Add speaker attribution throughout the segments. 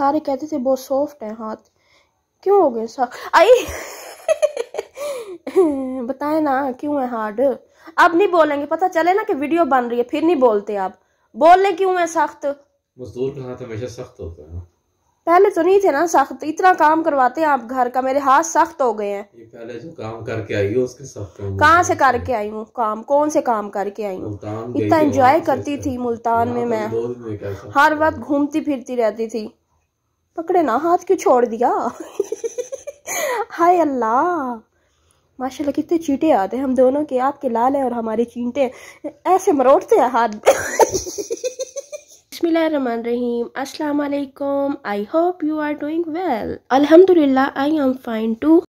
Speaker 1: सारे कहते थे बहुत सॉफ्ट है हाथ क्यों हो गए आई बताए ना क्यों है हार्ड अब नहीं बोलेंगे पता चले ना कि वीडियो बन रही है फिर नहीं बोलते आप बोल रहे क्यों है सख्त मजदूर का हाथ हमेशा सख्त होता है पहले तो नहीं थे ना सख्त इतना काम करवाते हैं आप घर का मेरे हाथ सख्त हो गए हैं ये पहले जो काम करके आई हो उसके सख्त कहाँ से करके आई हूँ काम कौन से काम करके आई हूँ इतना एंजॉय करती थी मुल्तान में मैं हर वक्त घूमती फिरती रहती थी पकड़े ना हाथ क्यों छोड़ दिया हाय अल्लाह माशाल्लाह कितने चींटे आते हैं हम दोनों के आपके लाल है और हमारे चींटे ऐसे मरोड़ते हैं हाथ बसमान रहीम असलकम I hope you are doing well अल्हम्दुलिल्लाह आई एम फाइन टू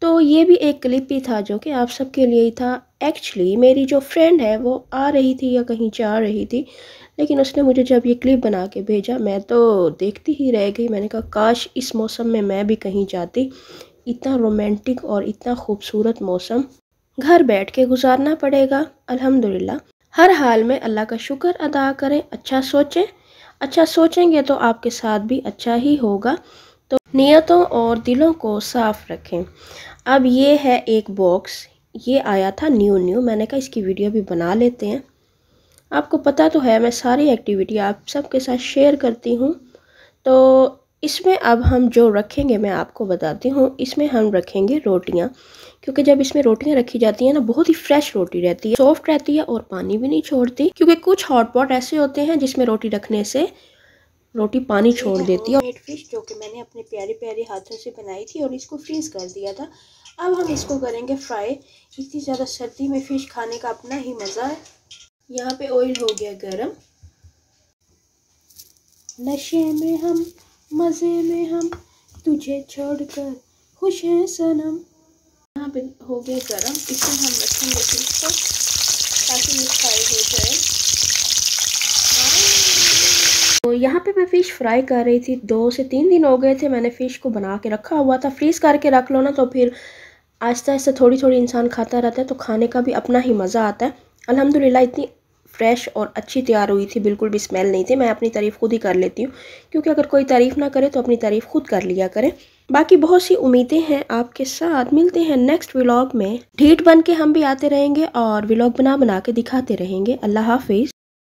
Speaker 1: तो ये भी एक क्लिप ही था जो कि आप सबके लिए ही था एक्चुअली मेरी जो फ्रेंड है वो आ रही थी या कहीं जा रही थी लेकिन उसने मुझे जब ये क्लिप बना के भेजा मैं तो देखती ही रह गई मैंने कहा काश इस मौसम में मैं भी कहीं जाती इतना रोमांटिक और इतना खूबसूरत मौसम घर बैठ के गुजारना पड़ेगा अल्हम्दुलिल्लाह हर हाल में अल्लाह का शुक्र अदा करें अच्छा सोचें अच्छा सोचेंगे तो आपके साथ भी अच्छा ही होगा तो नियतों और दिलों को साफ़ रखें अब ये है एक बॉक्स ये आया था न्यू न्यू मैंने कहा इसकी वीडियो भी बना लेते हैं आपको पता तो है मैं सारी एक्टिविटी आप सबके साथ शेयर करती हूँ तो इसमें अब हम जो रखेंगे मैं आपको बताती हूँ इसमें हम रखेंगे रोटियाँ क्योंकि जब इसमें रोटियाँ रखी जाती हैं ना बहुत ही फ्रेश रोटी रहती है सॉफ्ट रहती है और पानी भी नहीं छोड़ती क्योंकि कुछ हॉटपॉट ऐसे होते हैं जिसमें रोटी रखने से रोटी पानी छोड़ देती है और फिश जो कि मैंने अपने प्यारे प्यारे हाथों से बनाई थी और इसको फ्रीज कर दिया था अब हम इसको करेंगे फ्राई इतनी ज़्यादा सर्दी में फ़िश खाने का अपना ही मज़ा है यहाँ पे ऑयल हो गया गरम नशे में हम मज़े में हम तुझे छोड़कर खुश हैं सनम यहाँ पे हो गया गरम इसमें हम रखेंगे को ताकि ये फ्राई हो जाए यहाँ पे मैं फ़िश फ्राई कर रही थी दो से तीन दिन हो गए थे मैंने फ़िश को बना के रखा हुआ था फ्रीज़ करके रख लो ना तो फिर आहिस्ता आहिस्ता थोड़ी थोड़ी इंसान खाता रहता है तो खाने का भी अपना ही मज़ा आता है अल्हम्दुलिल्लाह इतनी फ्रेश और अच्छी तैयार हुई थी बिल्कुल भी स्मेल नहीं थी मैं अपनी तारीफ़ खुद ही कर लेती हूँ क्योंकि अगर कोई तारीफ़ ना करे तो अपनी तारीफ़ खुद कर लिया करें बाकी बहुत सी उम्मीदें हैं आपके साथ मिलते हैं नेक्स्ट व्लॉग में ढीठ बन के हम भी आते रहेंगे और व्लॉग बना बना के दिखाते रहेंगे अल्लाह हाफिज़